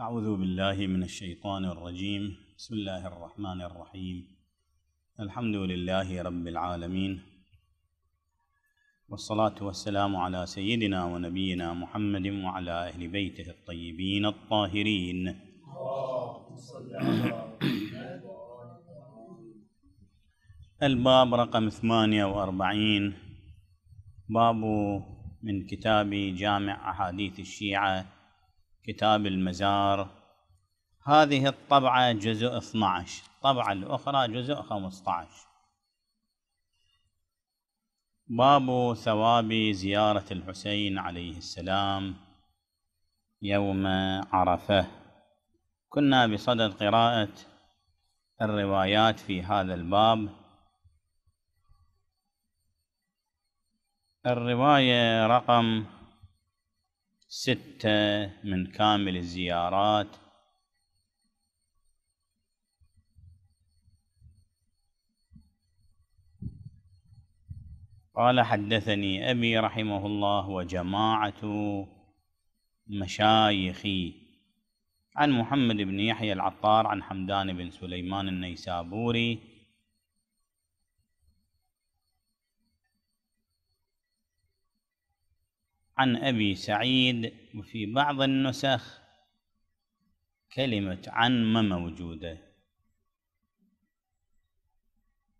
أعوذ بالله من الشيطان الرجيم بسم الله الرحمن الرحيم الحمد لله رب العالمين والصلاة والسلام على سيدنا ونبينا محمد وعلى أهل بيته الطيبين الطاهرين الباب رقم ثمانية وأربعين باب من كتاب جامع أحاديث الشيعة كتاب المزار هذه الطبعة جزء 12 الطبعة الأخرى جزء 15 باب ثواب زيارة الحسين عليه السلام يوم عرفة كنا بصدد قراءة الروايات في هذا الباب الرواية رقم ستة من كامل الزيارات قال حدثني أبي رحمه الله وجماعة مشايخي عن محمد بن يحيى العطار عن حمدان بن سليمان النيسابوري عن أبي سعيد وفي بعض النسخ كلمة عن ما موجودة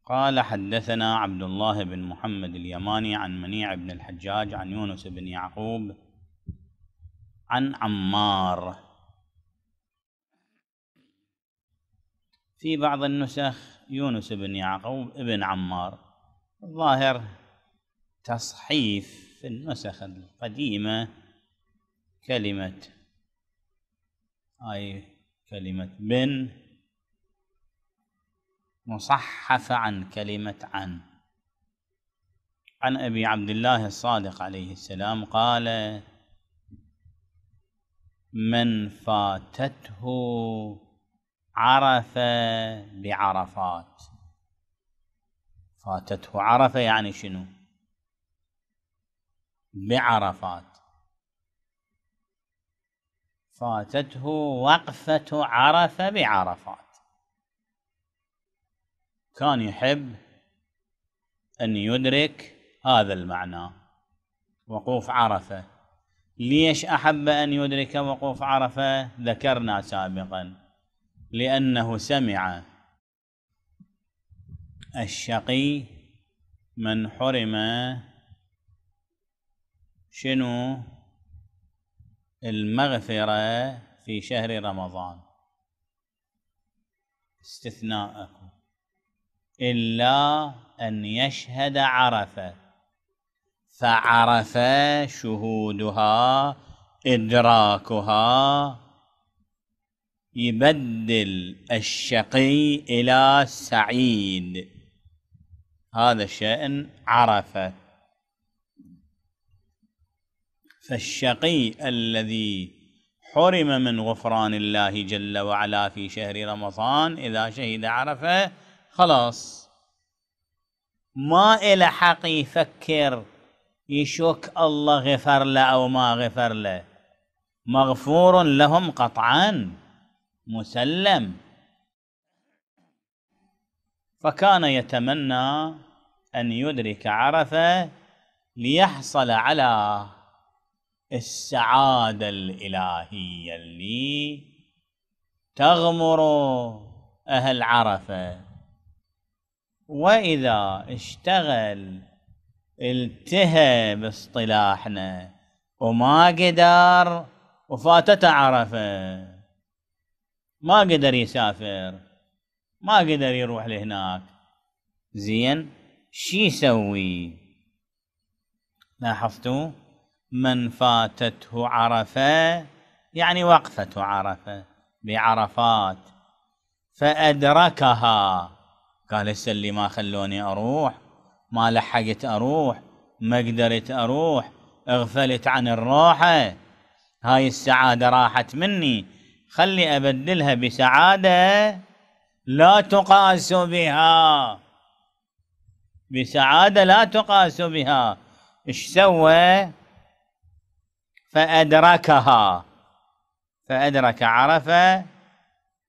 قال حدثنا عبد الله بن محمد اليماني عن منيع بن الحجاج عن يونس بن يعقوب عن عمار في بعض النسخ يونس بن يعقوب ابن عمار الظاهر تصحيف في النسخ القديمة كلمة أي كلمة بن مصحفة عن كلمة عن عن أبي عبد الله الصادق عليه السلام قال من فاتته عرفة بعرفات فاتته عرفة يعني شنو؟ بعرفات فاتته وقفة عرفة بعرفات كان يحب أن يدرك هذا المعنى وقوف عرفة ليش أحب أن يدرك وقوف عرفة ذكرنا سابقا لأنه سمع الشقي من حرم شنو المغفرة في شهر رمضان استثناء إلا أن يشهد عرفة فعرفة شهودها إدراكها يبدل الشقي إلى سعيد هذا شأن عرفت فالشقي الذي حرم من غفران الله جل وعلا في شهر رمضان إذا شهد عرفة خلاص ما إلى حق يفكر يشك الله غفر له أو ما غفر له مغفور لهم قطعا مسلم فكان يتمنى أن يدرك عرفة ليحصل على السعادة الإلهية اللي تغمر أهل عرفة وإذا اشتغل التهى باصطلاحنا وما قدر وفاتته عرفة ما قدر يسافر ما قدر يروح لهناك زين شي يسوي لاحظتوا من فاتته عرفه يعني وقفه عرفه بعرفات فادركها قال هسه اللي ما خلوني اروح ما لحقت اروح ما قدرت اروح اغفلت عن الروحه هاي السعاده راحت مني خلي ابدلها بسعاده لا تقاس بها بسعاده لا تقاس بها ايش سوى فأدركها فأدرك عرفة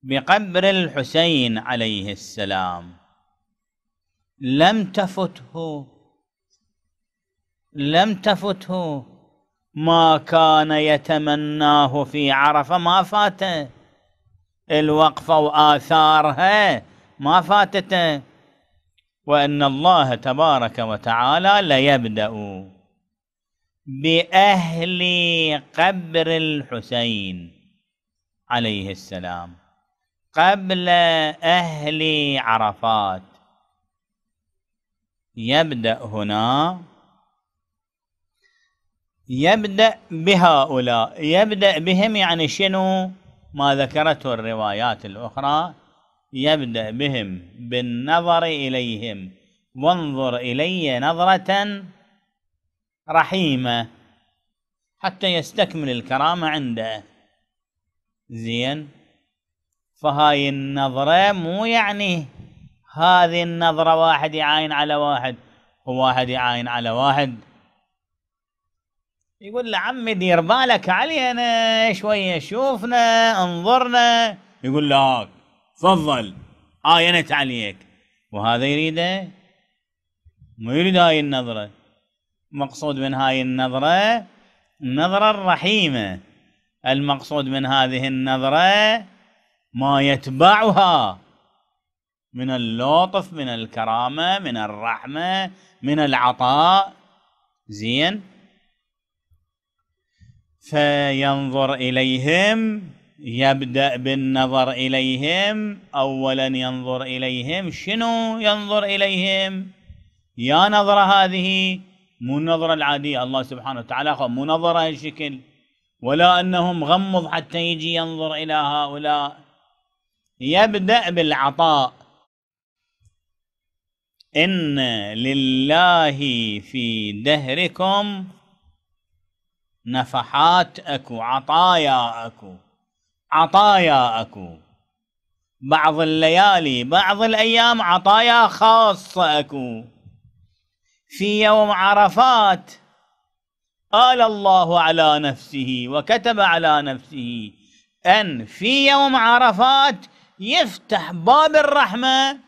بقبر الحسين عليه السلام لم تفته لم تفته ما كان يتمناه في عرفة ما فاته الوقفة وآثارها ما فاتته وأن الله تبارك وتعالى ليبدأ بأهل قبر الحسين عليه السلام قبل أهل عرفات يبدأ هنا يبدأ بهؤلاء يبدأ بهم يعني شنو ما ذكرته الروايات الأخرى يبدأ بهم بالنظر إليهم وانظر إلي نظرة رحيمه حتى يستكمل الكرامه عنده زين فهاي النظره مو يعني هذه النظره واحد يعاين على واحد وواحد يعاين على واحد يقول له عمي دير بالك علينا شويه شوفنا انظرنا يقول لك آه، تفضل عاينت عليك وهذا يريده ما يريد هاي النظره مقصود من هاي النظرة النظرة الرحيمة المقصود من هذه النظرة ما يتبعها من اللطف من الكرامة من الرحمة من العطاء زين فينظر إليهم يبدأ بالنظر إليهم أولا ينظر إليهم شنو ينظر إليهم يا نظر هذه مو النظرة العادية الله سبحانه وتعالى مو نظرة هالشكل ولا أنهم غمض حتى يجي ينظر إلى هؤلاء يبدأ بالعطاء إن لله في دهركم نفحات أكو عطايا أكو عطايا أكو بعض الليالي بعض الأيام عطايا خاصة أكو في يوم عرفات قال الله على نفسه وكتب على نفسه أن في يوم عرفات يفتح باب الرحمة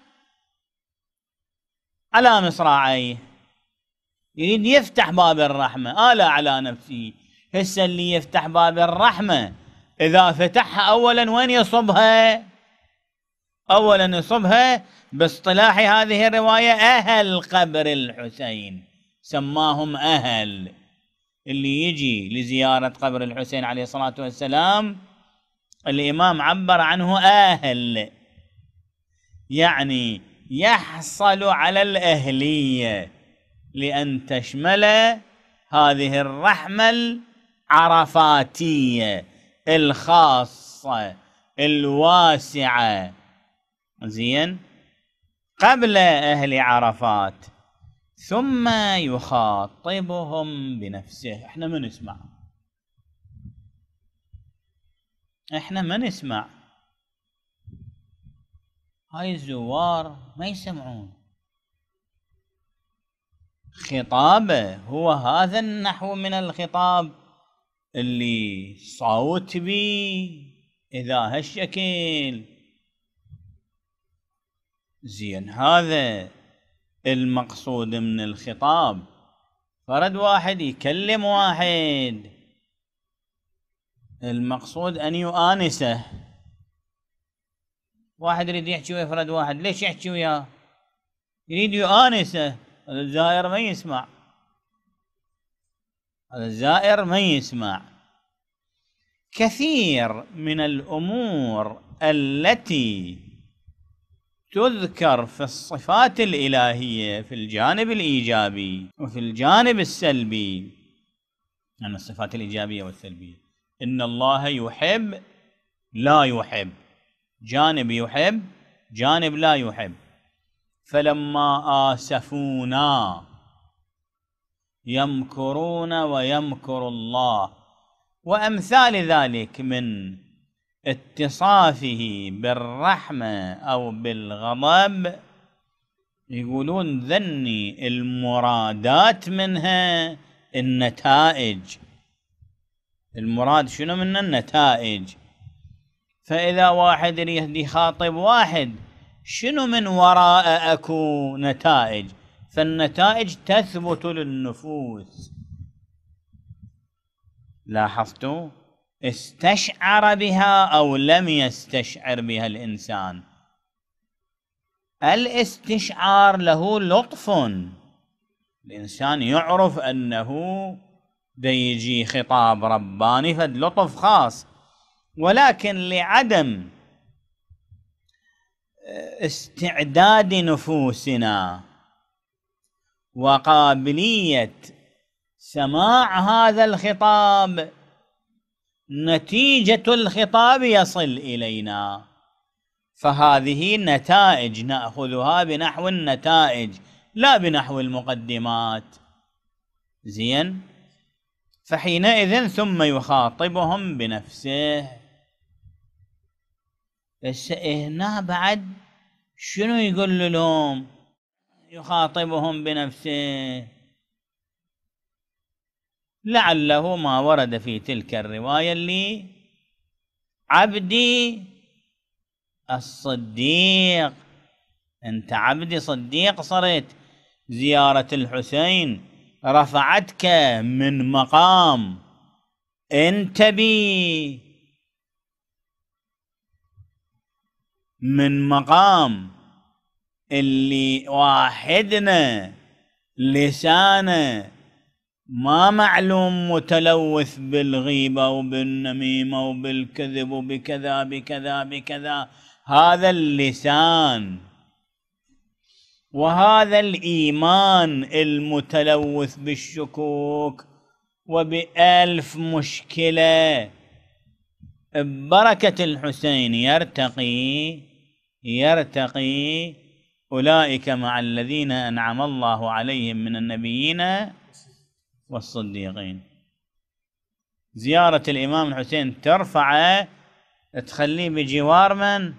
على مصراعيه يريد يفتح باب الرحمة قال على نفسه هسه اللي يفتح باب الرحمة إذا فتحها أولا وين يصبها أولا يصبها باصطلاح هذه الرواية أهل قبر الحسين سماهم أهل اللي يجي لزيارة قبر الحسين عليه الصلاة والسلام الإمام عبر عنه أهل يعني يحصل على الأهلية لأن تشمل هذه الرحمة العرفاتية الخاصة الواسعة زين قبل اهل عرفات ثم يخاطبهم بنفسه احنا ما نسمع احنا ما نسمع هاي الزوار ما يسمعون خطابه هو هذا النحو من الخطاب اللي صوت بي اذا هالشكل زين هذا المقصود من الخطاب فرد واحد يكلم واحد المقصود ان يؤانسه واحد يريد يحكي ويا فرد واحد ليش يحكي وياه يريد يؤانسه هذا الزائر ما يسمع هذا الزائر ما يسمع كثير من الامور التي تذكر في الصفات الإلهية في الجانب الإيجابي وفي الجانب السلبي عن يعني الصفات الإيجابية والسلبية إن الله يحب لا يحب جانب يحب جانب لا يحب فلما آسفونا يمكرون ويمكر الله وأمثال ذلك من اتصافه بالرحمة أو بالغضب يقولون ذني المرادات منها النتائج المراد شنو من النتائج فإذا واحد يهدي خاطب واحد شنو من وراء أكو نتائج فالنتائج تثبت للنفوس لاحظتوا استشعر بها أو لم يستشعر بها الإنسان الاستشعار له لطف الإنسان يعرف أنه بيجي خطاب رباني فد لطف خاص ولكن لعدم آه، استعداد نفوسنا وقابلية سماع هذا الخطاب نتيجة الخطاب يصل إلينا فهذه نتائج نأخذها بنحو النتائج لا بنحو المقدمات زين فحينئذ ثم يخاطبهم بنفسه بس هنا بعد شنو يقول لهم يخاطبهم بنفسه لعله ما ورد في تلك الرواية اللي عبدي الصديق أنت عبدي صديق صرت زيارة الحسين رفعتك من مقام انت بي من مقام اللي واحدنا لسانه ما معلوم متلوث بالغيبة وبالنميمة وبالكذب وبكذا بكذا بكذا هذا اللسان وهذا الإيمان المتلوث بالشكوك وبألف مشكلة ببركة الحسين يرتقي يرتقي أولئك مع الذين أنعم الله عليهم من النبيين والصديقين زيارة الإمام الحسين ترفعه تخليه بجوار من؟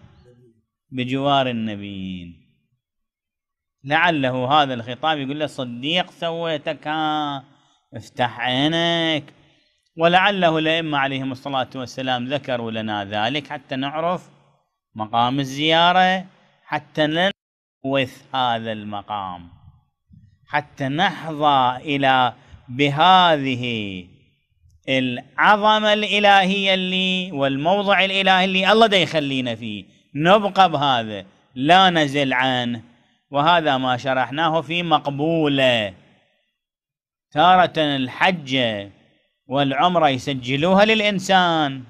بجوار النبيين لعله هذا الخطاب يقول له صديق سويتك ها افتح عينك ولعله الأئمة عليهم الصلاة والسلام ذكروا لنا ذلك حتى نعرف مقام الزيارة حتى نلوث هذا المقام حتى نحظى إلى بهذه العظمة الإلهية اللي والموضع الإلهي اللي الله دا يخلينا فيه نبقى بهذا لا نزل عنه وهذا ما شرحناه في مقبولة تارة الحجة والعمرة يسجلوها للإنسان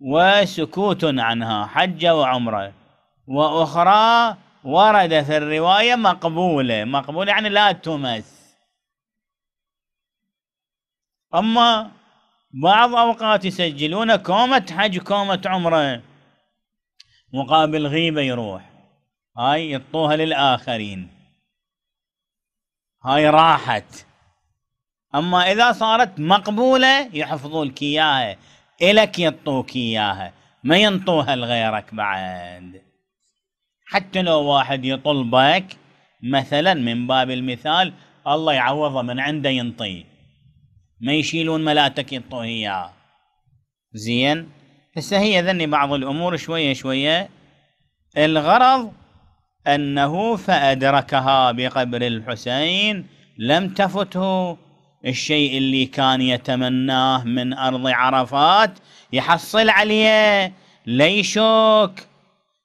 وسكوت عنها حجة وعمرة وأخرى ورد في الرواية مقبولة مقبولة يعني لا تمس أما بعض أوقات يسجلون كومة حج كومة عمرة مقابل غيبة يروح هاي يعطوها للآخرين هاي راحت أما إذا صارت مقبولة يحفظوا لك إياها إلك يعطوك إياها ما ينطوها لغيرك بعد حتى لو واحد يطلبك مثلا من باب المثال الله يعوضه من عنده ينطيه ما يشيلون ملاتك الطهية زين هسه هي ذني بعض الامور شويه شويه الغرض انه فادركها بقبر الحسين لم تفته الشيء اللي كان يتمناه من ارض عرفات يحصل عليه لا يشك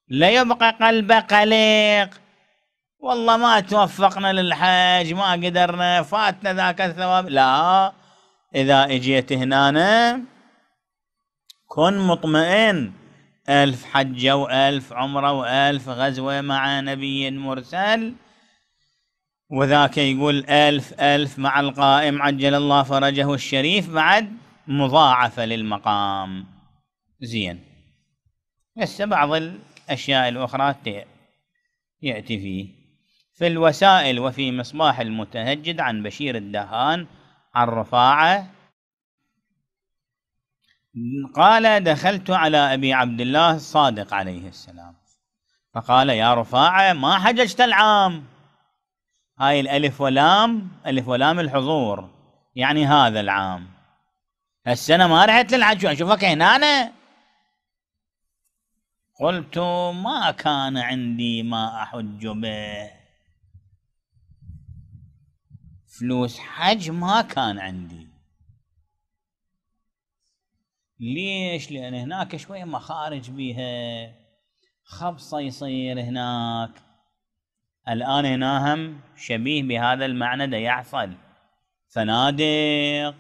لا يبقى قلبه قلق والله ما توفقنا للحج ما قدرنا فاتنا ذاك الثواب لا إذا إجيت هنا كن مطمئن ألف حجة وألف عمرة وألف غزوة مع نبي مرسل وذاك يقول ألف ألف مع القائم عجل الله فرجه الشريف بعد مضاعفة للمقام زين هسه بعض الأشياء الأخرى يأتي فيه في الوسائل وفي مصباح المتهجد عن بشير الدهان عن رفاعة قال دخلت على أبي عبد الله الصادق عليه السلام فقال يا رفاعة ما حججت العام هاي الألف ولام ألف ولام الحضور يعني هذا العام السنة ما رحت للحج أشوفك هنا أنا قلت ما كان عندي ما أحج به فلوس حج ما كان عندي ليش لان هناك شويه مخارج بيها خبصه يصير هناك الان هنا هم شبيه بهذا المعنى ده يحصل فنادق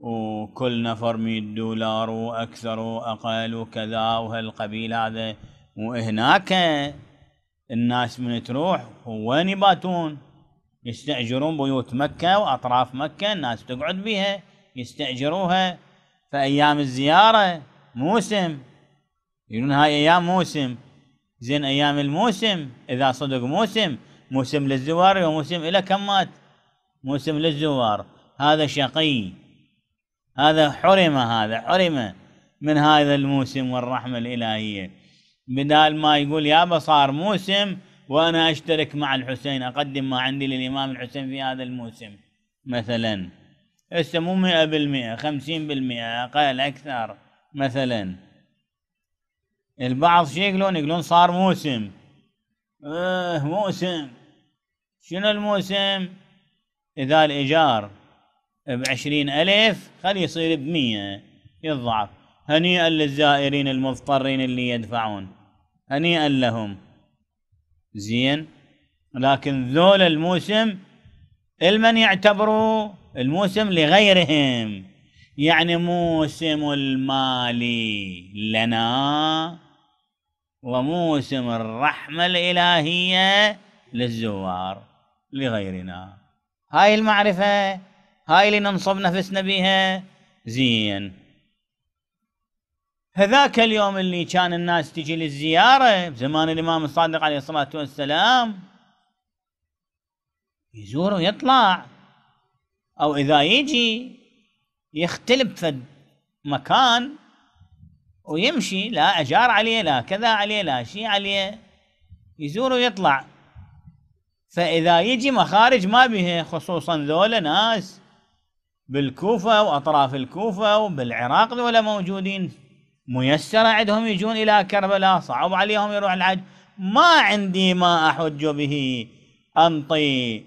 وكل نفر 100 دولار واكثر واقل وكذا وهالقبيل هذا وهناك الناس من تروح وين يباتون؟ يستأجرون بيوت مكة وأطراف مكة الناس تقعد بها يستأجروها فأيام الزيارة موسم يقولون هاي أيام موسم زين أيام الموسم إذا صدق موسم موسم للزوار وموسم إلى كم مات موسم للزوار هذا شقي هذا حرم هذا حرم من هذا الموسم والرحمة الإلهية بدال ما يقول يابا صار موسم وأنا أشترك مع الحسين أقدم ما عندي للإمام الحسين في هذا الموسم مثلا هسه مو 100% 50% أقل أكثر مثلا البعض شو يقولون يقولون صار موسم اه موسم شنو الموسم إذا الإيجار بعشرين ألف خلي يصير بمية يضعف هنيئا للزائرين المضطرين اللي يدفعون هنيئا لهم زين لكن ذول الموسم المن يعتبروا الموسم لغيرهم يعني موسم المال لنا وموسم الرحمة الإلهية للزوار لغيرنا هاي المعرفة هاي اللي ننصب نفسنا بها زين هذاك اليوم اللي كان الناس تجي للزيارة بزمان الإمام الصادق عليه الصلاة والسلام يزور ويطلع أو إذا يجي يختلب فد مكان ويمشي لا أجار عليه لا كذا عليه لا شيء عليه يزور ويطلع فإذا يجي مخارج ما به خصوصا ذولا ناس بالكوفة وأطراف الكوفة وبالعراق ذولا موجودين ميسرة عندهم يجون إلى كربلاء صعب عليهم يروح الحج ما عندي ما أحج به أنطي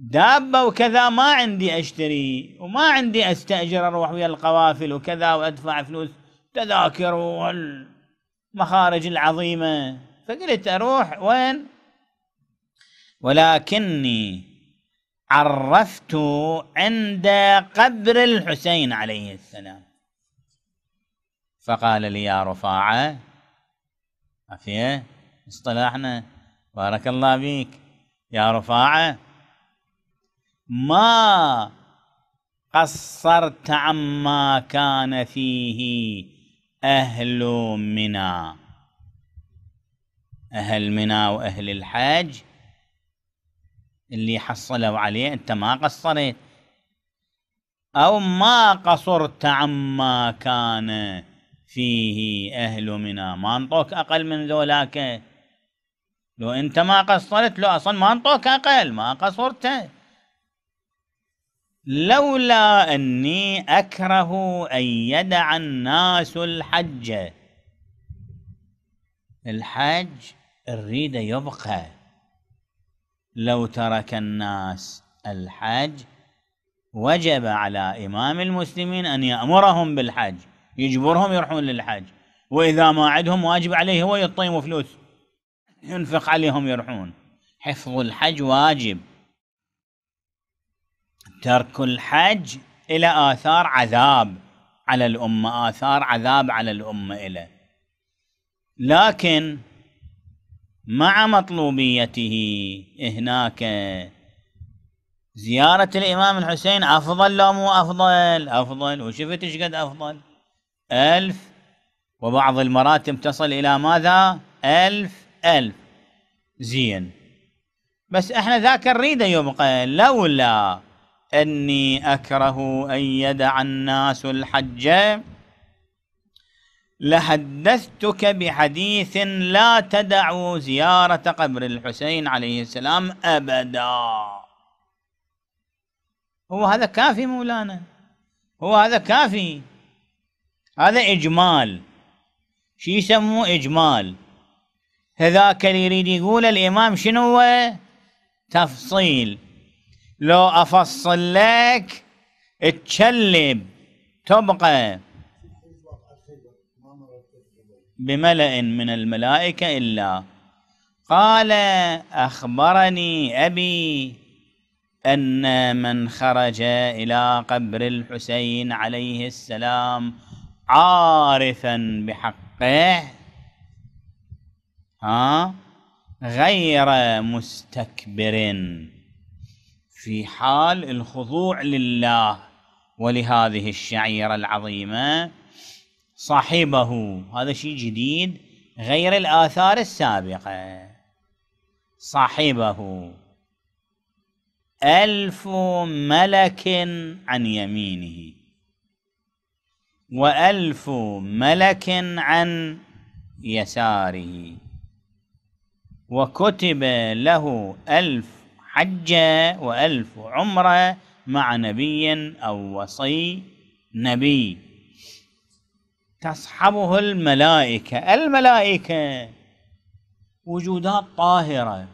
دابة وكذا ما عندي أشتري وما عندي أستأجر أروح ويا القوافل وكذا وأدفع فلوس تذاكر والمخارج العظيمة فقلت أروح وين ولكني عرفت عند قبر الحسين عليه السلام فقال لي يا رفاعة عفية اصطلحنا بارك الله بك يا رفاعة ما قصرت عما كان فيه أهل منا أهل منا وأهل الحج اللي حصلوا عليه أنت ما قصرت أو ما قصرت عما كان فيه أهل منى ما انطوك أقل من ذولاك لو أنت ما قصرت لو أصلا ما انطوك أقل ما قصرت لولا أني أكره أن يدع الناس الحج الحج الريد يبقى لو ترك الناس الحج وجب على إمام المسلمين أن يأمرهم بالحج يجبرهم يروحون للحاج واذا ما عندهم واجب عليه هو يعطيهم فلوس ينفق عليهم يروحون حفظ الحج واجب ترك الحج الى اثار عذاب على الامه اثار عذاب على الامه الى لكن مع مطلوبيته هناك زيارة الإمام الحسين أفضل لو مو أفضل أفضل وشفت إيش قد أفضل ألف وبعض المراتب تصل إلى ماذا ألف ألف زين بس احنا ذاك نريده يبقى لولا أني أكره أن يدع الناس الحج لحدثتك بحديث لا تدع زيارة قبر الحسين عليه السلام أبدا هو هذا كافي مولانا هو هذا كافي هذا إجمال شي يسموه إجمال هذاك اللي يريد يقول الإمام شنو تفصيل لو أفصل لك تشلب تبقى بملأ من الملائكة إلا قال أخبرني أبي أن من خرج إلى قبر الحسين عليه السلام عارفا بحقه ها غير مستكبر في حال الخضوع لله ولهذه الشعيرة العظيمة صاحبه هذا شيء جديد غير الآثار السابقة صاحبه ألف ملك عن يمينه وألف ملك عن يساره وكتب له ألف حجة وألف عمرة مع نبي أو وصي نبي تصحبه الملائكة الملائكة وجودات طاهرة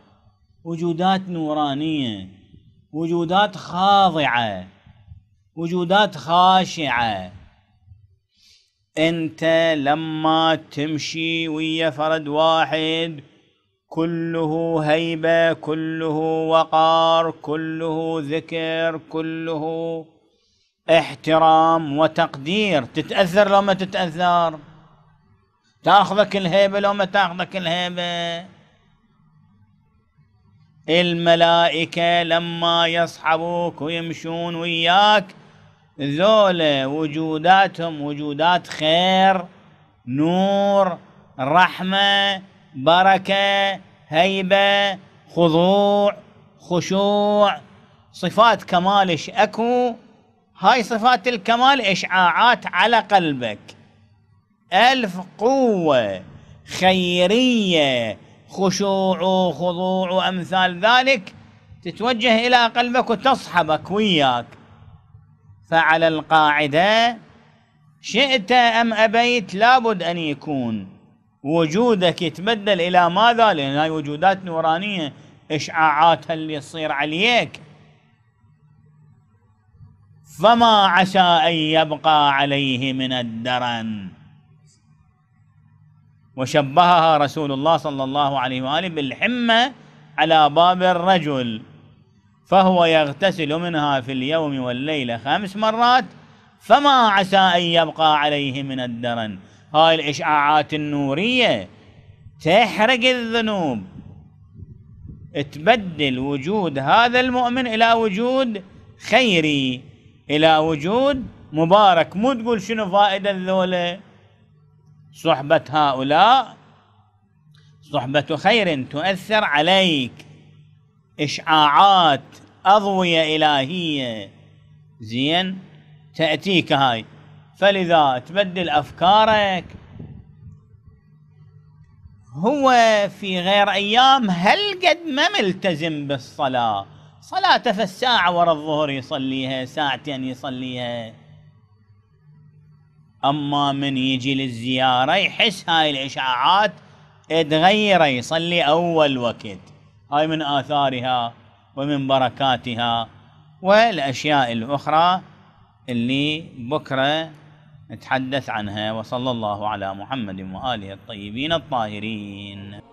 وجودات نورانية وجودات خاضعة وجودات خاشعة انت لما تمشي ويا فرد واحد كله هيبة كله وقار كله ذكر كله احترام وتقدير تتأثر لو ما تتأثر تأخذك الهيبة لو ما تأخذك الهيبة الملائكة لما يصحبوك ويمشون وياك ذول وجوداتهم وجودات خير نور رحمة بركة هيبة خضوع خشوع صفات كمال ايش اكو هاي صفات الكمال اشعاعات على قلبك الف قوة خيرية خشوع وخضوع وامثال ذلك تتوجه الى قلبك وتصحبك وياك فعلى القاعدة شئت أم أبيت لابد أن يكون وجودك يتبدل إلى ماذا لأن هاي وجودات نورانية إشعاعاتها اللي تصير عليك فما عسى أن يبقى عليه من الدرن وشبهها رسول الله صلى الله عليه وآله بالحمة على باب الرجل فهو يغتسل منها في اليوم والليلة خمس مرات فما عسى أن يبقى عليه من الدرن هاي الإشعاعات النورية تحرق الذنوب تبدل وجود هذا المؤمن إلى وجود خيري إلى وجود مبارك مو تقول شنو فائدة ذولا صحبة هؤلاء صحبة خير تؤثر عليك إشعاعات أضوية إلهية زين تأتيك هاي فلذا تبدل أفكارك هو في غير أيام هل قد ما ملتزم بالصلاة صلاته الساعة ورا الظهر يصليها ساعتين يصليها أما من يجي للزيارة يحس هاي الإشعاعات تغيره يصلي أول وقت هاي من آثارها ومن بركاتها والأشياء الأخرى اللي بكرة نتحدث عنها وصلى الله على محمد وآله الطيبين الطاهرين